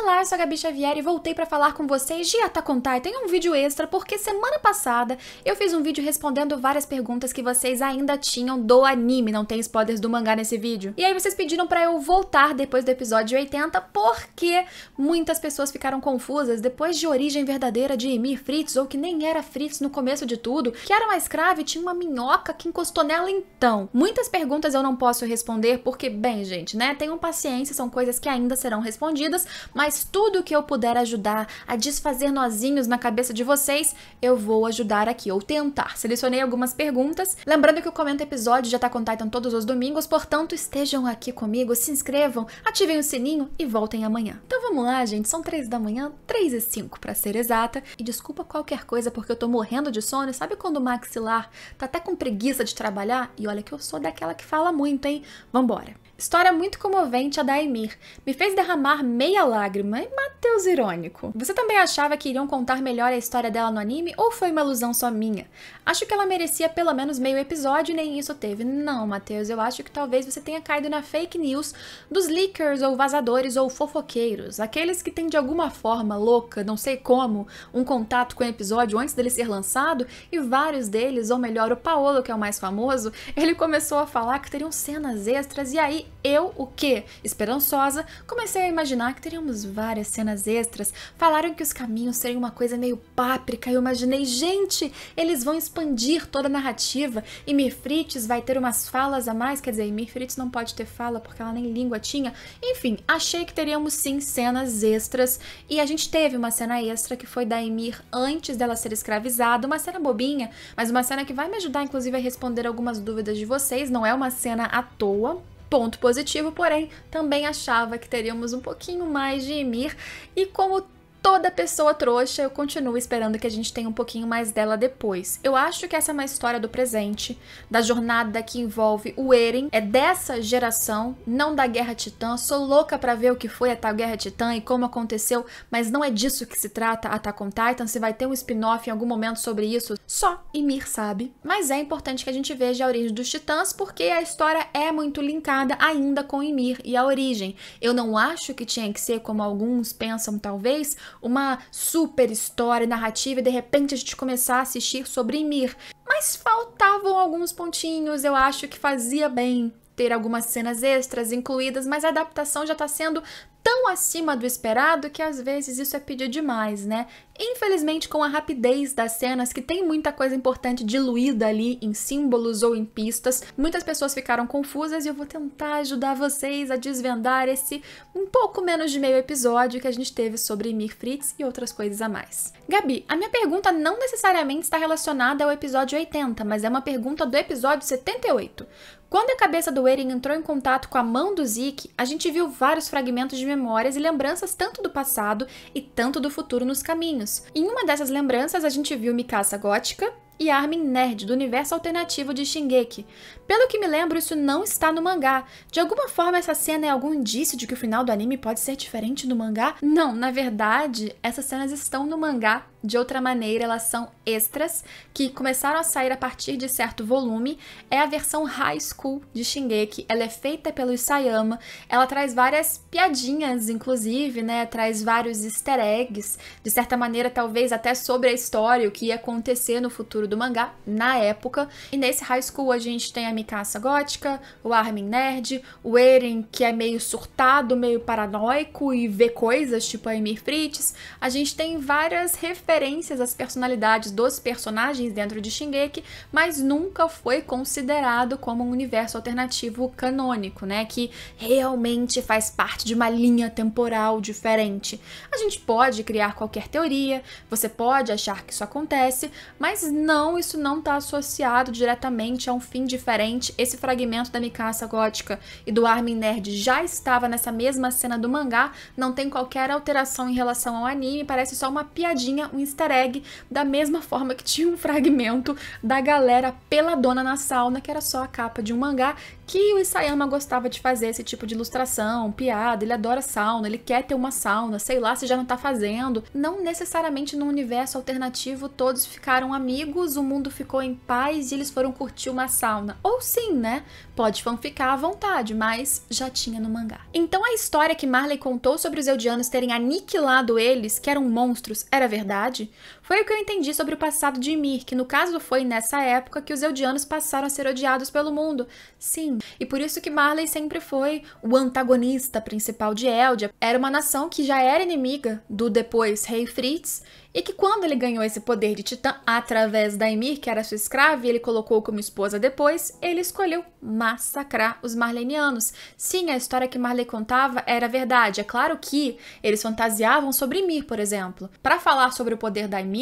Olá, eu sou a Gabi Xavier e voltei para falar com vocês de Atacontai. Tem um vídeo extra porque semana passada eu fiz um vídeo respondendo várias perguntas que vocês ainda tinham do anime, não tem spoilers do mangá nesse vídeo. E aí vocês pediram para eu voltar depois do episódio 80 porque muitas pessoas ficaram confusas depois de origem verdadeira de Emir Fritz ou que nem era Fritz no começo de tudo, que era uma escrava e tinha uma minhoca que encostou nela então. Muitas perguntas eu não posso responder porque, bem, gente, né? Tenham paciência, são coisas que ainda serão respondidas, mas mas tudo o que eu puder ajudar a desfazer nozinhos na cabeça de vocês, eu vou ajudar aqui, ou tentar. Selecionei algumas perguntas. Lembrando que o Comenta Episódio já tá com Titan todos os domingos, portanto, estejam aqui comigo, se inscrevam, ativem o sininho e voltem amanhã. Então vamos lá, gente, são três da manhã, três e cinco para ser exata, e desculpa qualquer coisa porque eu tô morrendo de sono, sabe quando o maxilar tá até com preguiça de trabalhar? E olha que eu sou daquela que fala muito, hein? Vambora! História muito comovente a da Emir. Me fez derramar meia lágrima e Mateus irônico. Você também achava que iriam contar melhor a história dela no anime ou foi uma ilusão só minha? Acho que ela merecia pelo menos meio episódio e nem isso teve. Não, Matheus, eu acho que talvez você tenha caído na fake news dos leakers ou vazadores ou fofoqueiros, aqueles que têm de alguma forma louca, não sei como, um contato com o episódio antes dele ser lançado e vários deles, ou melhor, o Paolo, que é o mais famoso, ele começou a falar que teriam cenas extras e aí eu, o quê? Esperançosa, comecei a imaginar que teríamos várias cenas extras. Falaram que os caminhos seriam uma coisa meio páprica, eu imaginei, gente, eles vão explorar expandir toda a narrativa. E Mirfrites vai ter umas falas a mais, quer dizer, Mirfrites não pode ter fala porque ela nem língua tinha. Enfim, achei que teríamos sim cenas extras e a gente teve uma cena extra que foi da Emir antes dela ser escravizada, uma cena bobinha, mas uma cena que vai me ajudar inclusive a responder algumas dúvidas de vocês, não é uma cena à toa, ponto positivo, porém também achava que teríamos um pouquinho mais de Emir. E como toda pessoa trouxa, eu continuo esperando que a gente tenha um pouquinho mais dela depois. Eu acho que essa é uma história do presente, da jornada que envolve o Eren, é dessa geração, não da Guerra Titã. Sou louca para ver o que foi a tal Guerra Titã e como aconteceu, mas não é disso que se trata a on Titan. Se vai ter um spin-off em algum momento sobre isso, só Ymir sabe. Mas é importante que a gente veja a origem dos Titãs, porque a história é muito linkada ainda com Ymir e a origem. Eu não acho que tinha que ser como alguns pensam, talvez, uma super história narrativa e de repente a gente começar a assistir sobre Mir. Mas faltavam alguns pontinhos, eu acho que fazia bem ter algumas cenas extras incluídas, mas a adaptação já está sendo tão acima do esperado que às vezes isso é pedir demais, né? Infelizmente, com a rapidez das cenas, que tem muita coisa importante diluída ali em símbolos ou em pistas, muitas pessoas ficaram confusas e eu vou tentar ajudar vocês a desvendar esse um pouco menos de meio episódio que a gente teve sobre Mir Fritz e outras coisas a mais. Gabi, a minha pergunta não necessariamente está relacionada ao episódio 80, mas é uma pergunta do episódio 78. Quando a cabeça do Eren entrou em contato com a mão do Zeke, a gente viu vários fragmentos de memórias e lembranças tanto do passado e tanto do futuro nos caminhos. Em uma dessas lembranças, a gente viu Mikasa gótica, e Armin Nerd, do universo alternativo de Shingeki. Pelo que me lembro, isso não está no mangá. De alguma forma, essa cena é algum indício de que o final do anime pode ser diferente do mangá? Não, na verdade, essas cenas estão no mangá. De outra maneira, elas são extras, que começaram a sair a partir de certo volume. É a versão high school de Shingeki. Ela é feita pelo Isayama. Ela traz várias piadinhas, inclusive, né? Traz vários easter eggs. De certa maneira, talvez até sobre a história, o que ia acontecer no futuro do mangá na época. E nesse high school a gente tem a Mikasa gótica, o Armin nerd, o Eren que é meio surtado, meio paranoico e vê coisas, tipo a Emir Fritz. A gente tem várias referências às personalidades dos personagens dentro de Shingeki, mas nunca foi considerado como um universo alternativo canônico, né? Que realmente faz parte de uma linha temporal diferente. A gente pode criar qualquer teoria, você pode achar que isso acontece, mas não não, isso não está associado diretamente a um fim diferente. Esse fragmento da Mikasa gótica e do Armin Nerd já estava nessa mesma cena do mangá, não tem qualquer alteração em relação ao anime, parece só uma piadinha, um easter egg, da mesma forma que tinha um fragmento da galera pela dona na sauna, que era só a capa de um mangá, que o Isayama gostava de fazer esse tipo de ilustração, piada, ele adora sauna, ele quer ter uma sauna, sei lá se já não tá fazendo. Não necessariamente no universo alternativo todos ficaram amigos o mundo ficou em paz e eles foram curtir uma sauna. Ou sim, né? Pode fanficar à vontade, mas já tinha no mangá. Então a história que Marley contou sobre os Eldianos terem aniquilado eles, que eram monstros, era verdade? Foi o que eu entendi sobre o passado de Ymir, que no caso foi nessa época que os Eldianos passaram a ser odiados pelo mundo. Sim, e por isso que Marley sempre foi o antagonista principal de Eldia. Era uma nação que já era inimiga do depois rei Fritz, e que quando ele ganhou esse poder de titã através da Ymir, que era sua escrava, e ele colocou como esposa depois, ele escolheu massacrar os marlenianos. Sim, a história que Marley contava era verdade. É claro que eles fantasiavam sobre Ymir, por exemplo. Para falar sobre o poder da Ymir,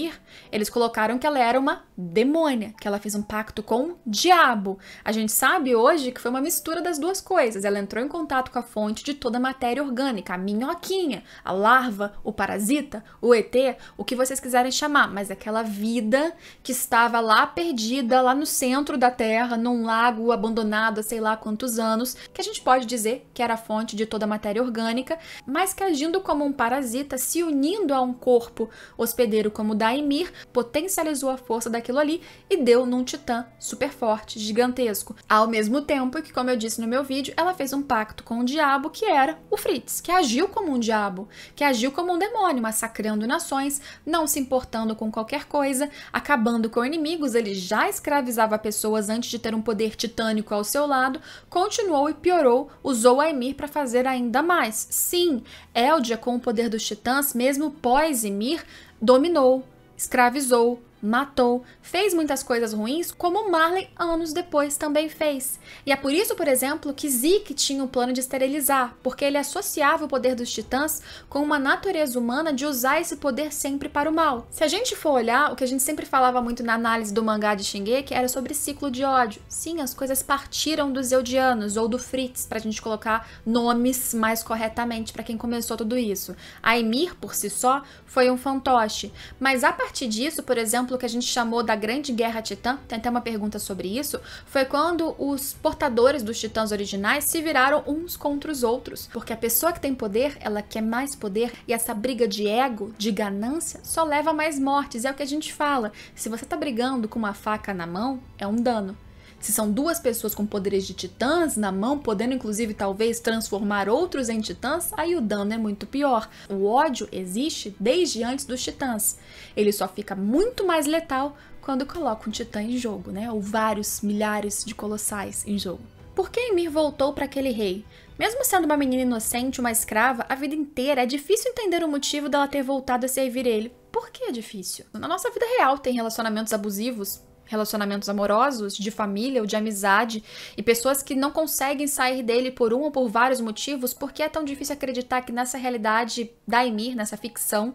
eles colocaram que ela era uma demônia, que ela fez um pacto com o diabo. A gente sabe hoje que foi uma mistura das duas coisas. Ela entrou em contato com a fonte de toda a matéria orgânica, a minhoquinha, a larva, o parasita, o ET, o que vocês quiserem chamar, mas aquela vida que estava lá perdida, lá no centro da Terra, num lago abandonado há sei lá quantos anos, que a gente pode dizer que era a fonte de toda a matéria orgânica, mas que agindo como um parasita, se unindo a um corpo hospedeiro como o da Daimir potencializou a força daquilo ali e deu num titã super forte, gigantesco. Ao mesmo tempo que, como eu disse no meu vídeo, ela fez um pacto com o diabo que era o Fritz, que agiu como um diabo, que agiu como um demônio, massacrando nações, não se importando com qualquer coisa, acabando com inimigos, ele já escravizava pessoas antes de ter um poder titânico ao seu lado, continuou e piorou, usou Aemir para fazer ainda mais. Sim, Eldia, com o poder dos titãs, mesmo pós-Emir, dominou, escravizou, matou, fez muitas coisas ruins, como Marley anos depois também fez. E é por isso, por exemplo, que Zeke tinha o um plano de esterilizar, porque ele associava o poder dos titãs com uma natureza humana de usar esse poder sempre para o mal. Se a gente for olhar, o que a gente sempre falava muito na análise do mangá de Shingeki era sobre ciclo de ódio. Sim, as coisas partiram dos Eudianos, ou do Fritz, pra gente colocar nomes mais corretamente para quem começou tudo isso. A Emir, por si só, foi um fantoche. Mas a partir disso, por exemplo, o que a gente chamou da Grande Guerra Titã, tem até uma pergunta sobre isso, foi quando os portadores dos titãs originais se viraram uns contra os outros, porque a pessoa que tem poder, ela quer mais poder e essa briga de ego, de ganância, só leva a mais mortes. É o que a gente fala. Se você tá brigando com uma faca na mão, é um dano. Se são duas pessoas com poderes de titãs na mão, podendo inclusive talvez transformar outros em titãs, aí o dano é muito pior. O ódio existe desde antes dos titãs. Ele só fica muito mais letal quando coloca um titã em jogo, né? Ou vários milhares de colossais em jogo. Por que Emir voltou para aquele rei? Mesmo sendo uma menina inocente, uma escrava, a vida inteira é difícil entender o motivo dela ter voltado a servir ele. Por que é difícil? Na nossa vida real tem relacionamentos abusivos, relacionamentos amorosos, de família ou de amizade, e pessoas que não conseguem sair dele por um ou por vários motivos, Por que é tão difícil acreditar que nessa realidade da Emir, nessa ficção,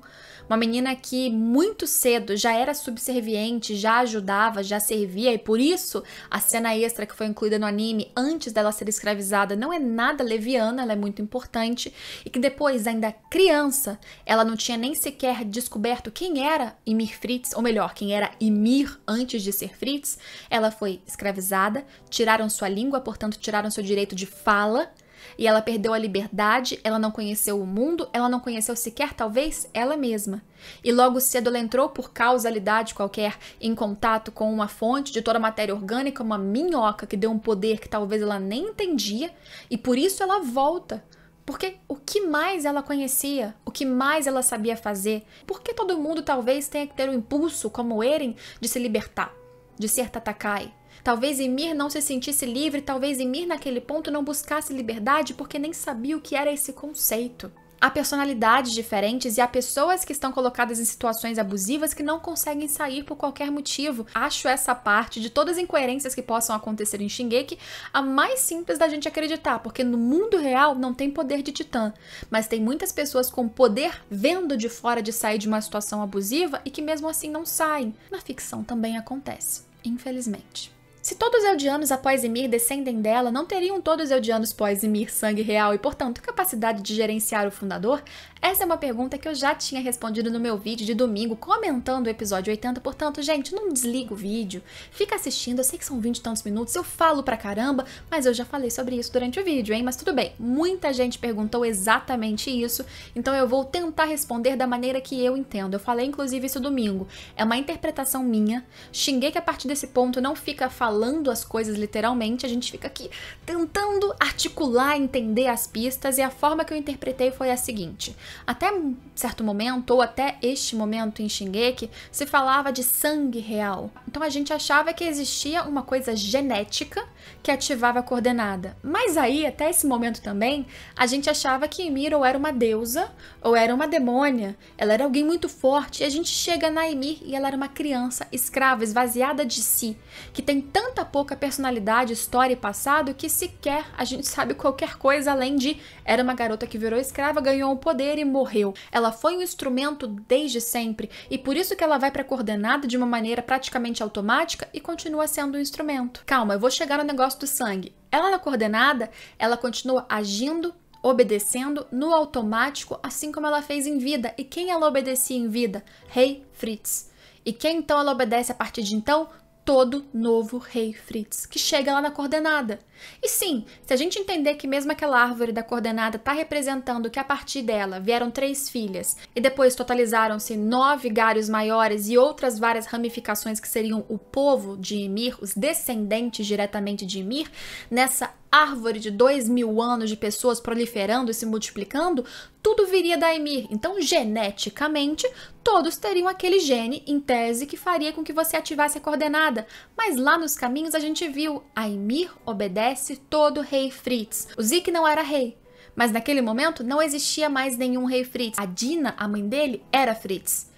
uma menina que muito cedo já era subserviente, já ajudava, já servia, e por isso a cena extra que foi incluída no anime antes dela ser escravizada não é nada leviana, ela é muito importante, e que depois, ainda criança, ela não tinha nem sequer descoberto quem era Ymir Fritz, ou melhor, quem era Ymir antes de ser Fritz, ela foi escravizada, tiraram sua língua, portanto, tiraram seu direito de fala, e ela perdeu a liberdade, ela não conheceu o mundo, ela não conheceu sequer, talvez, ela mesma. E logo cedo ela entrou por causalidade qualquer em contato com uma fonte de toda a matéria orgânica, uma minhoca que deu um poder que talvez ela nem entendia, e por isso ela volta. Porque o que mais ela conhecia? O que mais ela sabia fazer? Por que todo mundo talvez tenha que ter o impulso, como Eren, de se libertar, de ser Tatakai, Talvez Emir não se sentisse livre, talvez Emir naquele ponto não buscasse liberdade porque nem sabia o que era esse conceito. Há personalidades diferentes e há pessoas que estão colocadas em situações abusivas que não conseguem sair por qualquer motivo. Acho essa parte de todas as incoerências que possam acontecer em Shingeki a mais simples da gente acreditar, porque no mundo real não tem poder de titã, mas tem muitas pessoas com poder vendo de fora de sair de uma situação abusiva e que mesmo assim não saem. Na ficção também acontece, infelizmente. Se todos os Eldianos após Emir descendem dela, não teriam todos os Eldianos pós Emir sangue real e, portanto, capacidade de gerenciar o fundador, essa é uma pergunta que eu já tinha respondido no meu vídeo de domingo, comentando o episódio 80. Portanto, gente, não desliga o vídeo, fica assistindo. Eu sei que são 20 e tantos minutos, eu falo pra caramba, mas eu já falei sobre isso durante o vídeo, hein? Mas tudo bem, muita gente perguntou exatamente isso, então eu vou tentar responder da maneira que eu entendo. Eu falei inclusive isso domingo. É uma interpretação minha. Xinguei que a partir desse ponto não fica falando as coisas literalmente, a gente fica aqui tentando articular, entender as pistas, e a forma que eu interpretei foi a seguinte. Até certo momento, ou até este momento em Shingeki, se falava de sangue real. Então a gente achava que existia uma coisa genética que ativava a coordenada. Mas aí, até esse momento também, a gente achava que Ymir ou era uma deusa ou era uma demônia. Ela era alguém muito forte. E a gente chega na Ymir e ela era uma criança escrava, esvaziada de si, que tem tanta pouca personalidade, história e passado que sequer a gente sabe qualquer coisa além de era uma garota que virou escrava, ganhou o poder ele morreu. Ela foi um instrumento desde sempre e por isso que ela vai para coordenada de uma maneira praticamente automática e continua sendo um instrumento. Calma, eu vou chegar no negócio do sangue. Ela na coordenada, ela continua agindo obedecendo no automático, assim como ela fez em vida. E quem ela obedecia em vida? Rei hey, Fritz. E quem então ela obedece a partir de então? todo novo rei Fritz, que chega lá na coordenada. E sim, se a gente entender que mesmo aquela árvore da coordenada está representando que a partir dela vieram três filhas e depois totalizaram-se nove galhos maiores e outras várias ramificações que seriam o povo de Ymir, os descendentes diretamente de Ymir, nessa árvore de dois mil anos de pessoas proliferando e se multiplicando, tudo viria da Emir. Então, geneticamente, todos teriam aquele gene, em tese, que faria com que você ativasse a coordenada. Mas lá nos caminhos a gente viu, a Emir obedece todo rei Fritz. O Zik não era rei, mas naquele momento não existia mais nenhum rei Fritz. A Dina, a mãe dele, era Fritz.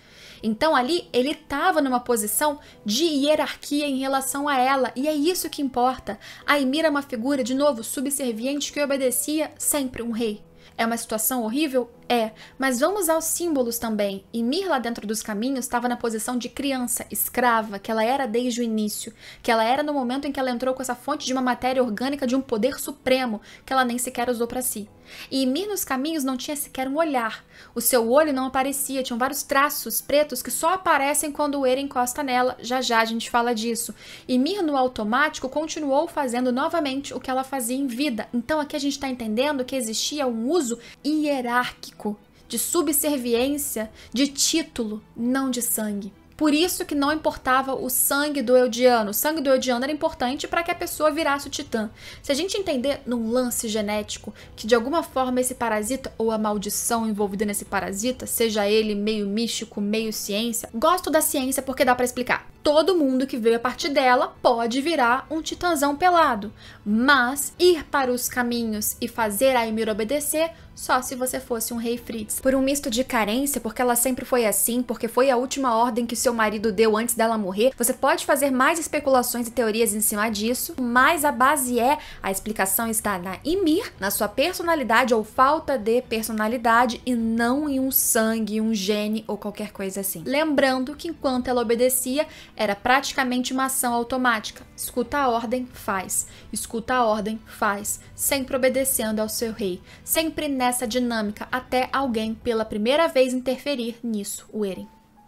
Então ali ele estava numa posição de hierarquia em relação a ela, e é isso que importa. A emira é uma figura, de novo, subserviente que obedecia sempre um rei. É uma situação horrível? É, mas vamos aos símbolos também. E Mirla, dentro dos caminhos, estava na posição de criança, escrava, que ela era desde o início, que ela era no momento em que ela entrou com essa fonte de uma matéria orgânica de um poder supremo, que ela nem sequer usou para si. E Mir nos caminhos não tinha sequer um olhar. O seu olho não aparecia, tinham vários traços pretos que só aparecem quando o Eira encosta nela. Já já a gente fala disso. E Mir no automático continuou fazendo novamente o que ela fazia em vida. Então aqui a gente está entendendo que existia um uso hierárquico psíquico, de subserviência, de título, não de sangue. Por isso que não importava o sangue do Eldiano. O sangue do Eldiano era importante para que a pessoa virasse o Titã. Se a gente entender num lance genético que de alguma forma esse parasita ou a maldição envolvida nesse parasita, seja ele meio místico, meio ciência, gosto da ciência porque dá para explicar todo mundo que veio a partir dela pode virar um titãzão pelado, mas ir para os caminhos e fazer a Emir obedecer só se você fosse um rei Fritz. Por um misto de carência, porque ela sempre foi assim, porque foi a última ordem que seu marido deu antes dela morrer, você pode fazer mais especulações e teorias em cima disso, mas a base é, a explicação está na Emir, na sua personalidade ou falta de personalidade e não em um sangue, um gene ou qualquer coisa assim. Lembrando que enquanto ela obedecia, era praticamente uma ação automática. Escuta a ordem, faz. Escuta a ordem, faz. Sempre obedecendo ao seu rei. Sempre nessa dinâmica, até alguém pela primeira vez interferir nisso, o Eren.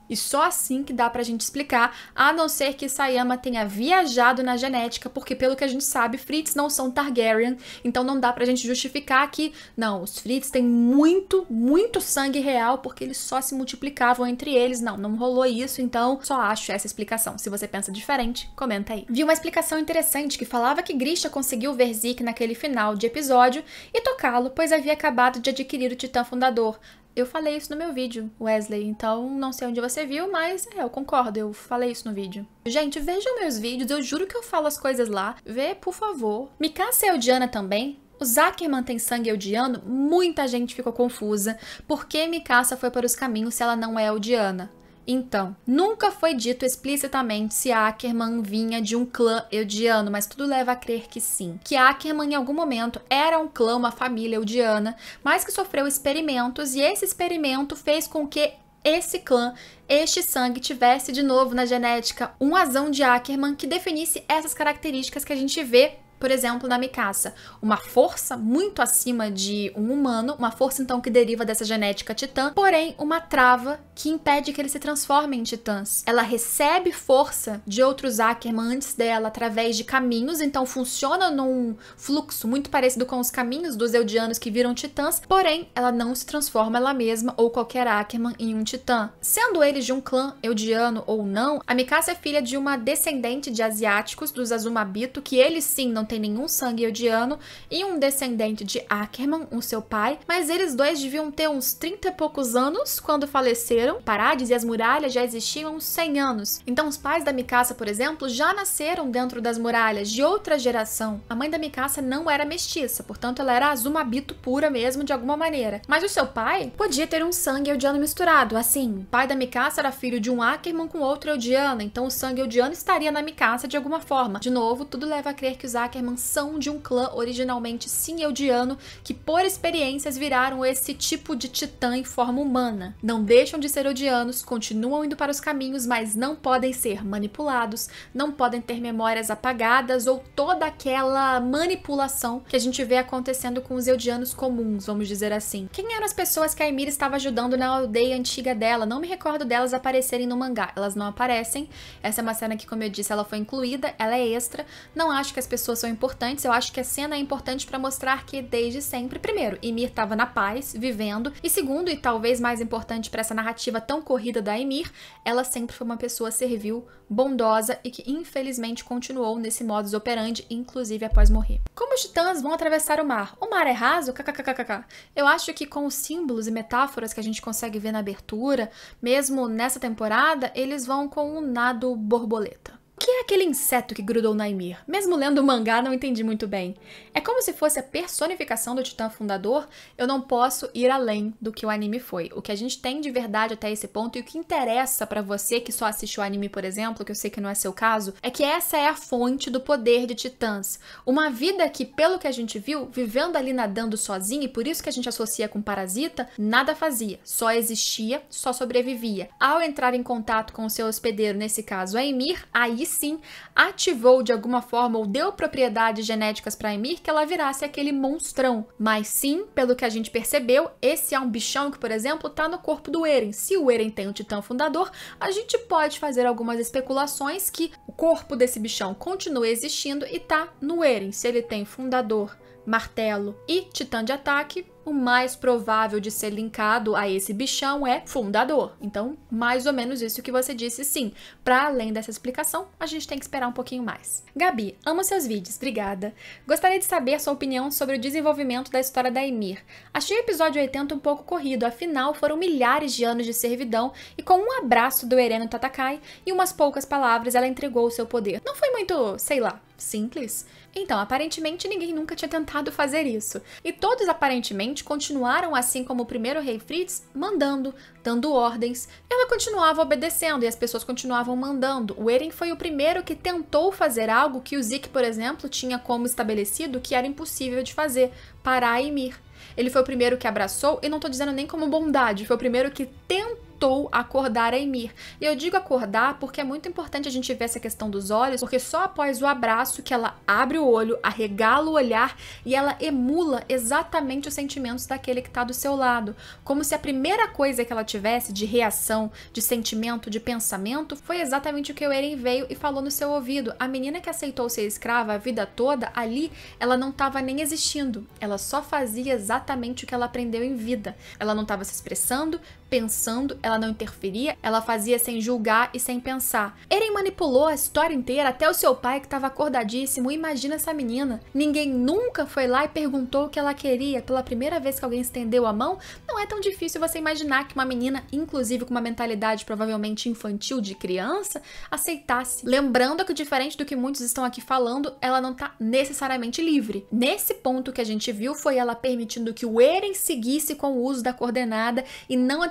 E só assim que dá pra gente explicar, a não ser que Sayama tenha viajado na genética, porque pelo que a gente sabe, Fritz não são Targaryen, então não dá pra gente justificar que, não, os Fritz têm muito, muito sangue real, porque eles só se multiplicavam entre eles. Não, não rolou isso, então só acho essa explicação. Se você pensa diferente, comenta aí. Vi uma explicação interessante que falava que Grisha conseguiu ver Zik naquele final de episódio e tocá-lo, pois havia acabado de adquirir o Titã Fundador, eu falei isso no meu vídeo, Wesley, então não sei onde você viu, mas é, eu concordo, eu falei isso no vídeo. Gente, vejam meus vídeos, eu juro que eu falo as coisas lá. Vê, por favor. Mikasa é eudiana também? O Zuckerman tem sangue eudiano? Muita gente ficou confusa. Por que Mikasa foi para os caminhos se ela não é eudiana? Então, nunca foi dito explicitamente se Ackerman vinha de um clã eudiano, mas tudo leva a crer que sim. Que Ackerman, em algum momento, era um clã, uma família eudiana, mas que sofreu experimentos e esse experimento fez com que esse clã, este sangue, tivesse de novo na genética um azão de Ackerman que definisse essas características que a gente vê por exemplo, na Mikaça, uma força muito acima de um humano, uma força então que deriva dessa genética titã, porém uma trava que impede que ele se transforme em titãs. Ela recebe força de outros Ackerman antes dela através de caminhos, então funciona num fluxo muito parecido com os caminhos dos Eldianos que viram titãs, porém ela não se transforma ela mesma ou qualquer Ackerman em um titã. Sendo eles de um clã Eldiano ou não, a Mikasa é filha de uma descendente de asiáticos dos Azumabito, que eles sim não têm tem nenhum sangue odiano, e um descendente de Ackerman, o seu pai, mas eles dois deviam ter uns 30 e poucos anos quando faleceram. Parades e as muralhas já existiam uns 100 anos. Então os pais da Mikasa, por exemplo, já nasceram dentro das muralhas de outra geração. A mãe da Mikasa não era mestiça, portanto ela era azumabito pura mesmo de alguma maneira. Mas o seu pai podia ter um sangue eudiano misturado, assim, o pai da Mikasa era filho de um Ackerman com outro eudiano, então o sangue eudiano estaria na Mikasa de alguma forma. De novo, tudo leva a crer que os Ackerman mansão de um clã originalmente sineldiano que, por experiências, viraram esse tipo de titã em forma humana. Não deixam de ser odianos, continuam indo para os caminhos, mas não podem ser manipulados, não podem ter memórias apagadas ou toda aquela manipulação que a gente vê acontecendo com os eudianos comuns, vamos dizer assim. Quem eram as pessoas que a Emira estava ajudando na aldeia antiga dela? Não me recordo delas aparecerem no mangá. Elas não aparecem. Essa é uma cena que, como eu disse, ela foi incluída, ela é extra. Não acho que as pessoas são importantes. Eu acho que a cena é importante para mostrar que desde sempre, primeiro, Ymir estava na paz, vivendo, e segundo, e talvez mais importante para essa narrativa tão corrida da Ymir, ela sempre foi uma pessoa servil, bondosa e que infelizmente continuou nesse modus operandi, inclusive após morrer. Como os titãs vão atravessar o mar? O mar é raso? KKKKK. Eu acho que com os símbolos e metáforas que a gente consegue ver na abertura, mesmo nessa temporada, eles vão com um nado borboleta que é aquele inseto que grudou Naimir? Mesmo lendo o mangá, não entendi muito bem. É como se fosse a personificação do titã fundador, eu não posso ir além do que o anime foi. O que a gente tem de verdade até esse ponto e o que interessa para você que só assistiu o anime, por exemplo, que eu sei que não é seu caso, é que essa é a fonte do poder de titãs. Uma vida que, pelo que a gente viu, vivendo ali nadando sozinho e por isso que a gente associa com parasita, nada fazia, só existia, só sobrevivia. Ao entrar em contato com o seu hospedeiro, nesse caso a Emir, aí sim ativou de alguma forma ou deu propriedades genéticas para Emir que ela virasse aquele monstrão. Mas sim, pelo que a gente percebeu, esse é um bichão que, por exemplo, está no corpo do Eren. Se o Eren tem um titã fundador, a gente pode fazer algumas especulações que o corpo desse bichão continua existindo e está no Eren. Se ele tem fundador martelo e titã de ataque, o mais provável de ser linkado a esse bichão é fundador. Então, mais ou menos isso que você disse, sim. Para além dessa explicação, a gente tem que esperar um pouquinho mais. Gabi, amo seus vídeos, obrigada. Gostaria de saber sua opinião sobre o desenvolvimento da história da Emir. Achei o episódio 80 um pouco corrido, afinal foram milhares de anos de servidão e com um abraço do Ereno Tatakai e umas poucas palavras ela entregou o seu poder. Não foi muito, sei lá, simples? Então, aparentemente ninguém nunca tinha tentado fazer isso. E todos aparentemente continuaram assim como o primeiro rei Fritz, mandando, dando ordens. Ela continuava obedecendo e as pessoas continuavam mandando. O Eren foi o primeiro que tentou fazer algo que o Zik, por exemplo, tinha como estabelecido que era impossível de fazer, parar a Ymir. Ele foi o primeiro que abraçou, e não estou dizendo nem como bondade, foi o primeiro que tentou tentou acordar a Emir. E eu digo acordar porque é muito importante a gente ver essa questão dos olhos, porque só após o abraço que ela abre o olho, arregala o olhar e ela emula exatamente os sentimentos daquele que está do seu lado. Como se a primeira coisa que ela tivesse de reação, de sentimento, de pensamento, foi exatamente o que o Eren veio e falou no seu ouvido. A menina que aceitou ser escrava a vida toda, ali, ela não estava nem existindo. Ela só fazia exatamente o que ela aprendeu em vida. Ela não estava se expressando, pensando, ela não interferia, ela fazia sem julgar e sem pensar. Eren manipulou a história inteira, até o seu pai que estava acordadíssimo. Imagina essa menina. Ninguém nunca foi lá e perguntou o que ela queria. Pela primeira vez que alguém estendeu a mão, não é tão difícil você imaginar que uma menina, inclusive com uma mentalidade provavelmente infantil de criança, aceitasse. Lembrando que, diferente do que muitos estão aqui falando, ela não está necessariamente livre. Nesse ponto que a gente viu foi ela permitindo que o Eren seguisse com o uso da coordenada e não a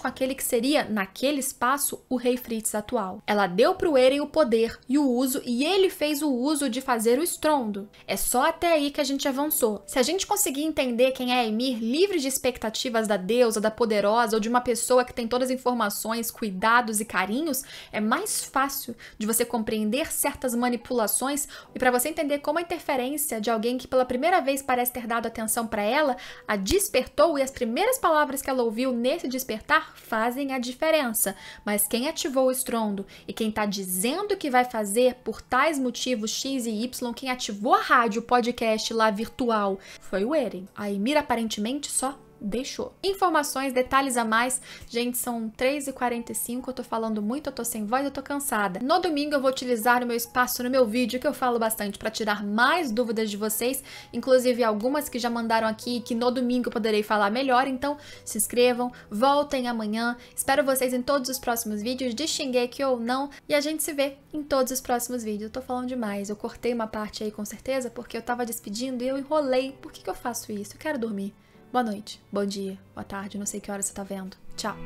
com aquele que seria, naquele espaço, o rei Fritz atual. Ela deu para o Eren o poder e o uso, e ele fez o uso de fazer o estrondo. É só até aí que a gente avançou. Se a gente conseguir entender quem é Emir livre de expectativas da deusa, da poderosa ou de uma pessoa que tem todas as informações, cuidados e carinhos, é mais fácil de você compreender certas manipulações e para você entender como a interferência de alguém que pela primeira vez parece ter dado atenção para ela a despertou e as primeiras palavras que ela ouviu nesse despertar fazem a diferença, mas quem ativou o estrondo e quem está dizendo que vai fazer por tais motivos X e Y, quem ativou a rádio, podcast lá virtual, foi o Eren. A Ymir aparentemente só deixou. Informações, detalhes a mais. Gente, são 3h45, eu tô falando muito, eu tô sem voz, eu tô cansada. No domingo eu vou utilizar o meu espaço no meu vídeo, que eu falo bastante, para tirar mais dúvidas de vocês, inclusive algumas que já mandaram aqui, que no domingo eu poderei falar melhor, então se inscrevam, voltem amanhã, espero vocês em todos os próximos vídeos, de Shingeki ou não, e a gente se vê em todos os próximos vídeos. Eu tô falando demais, eu cortei uma parte aí com certeza, porque eu tava despedindo e eu enrolei. Por que, que eu faço isso? Eu quero dormir. Boa noite, bom dia, boa tarde, não sei que hora você tá vendo. Tchau!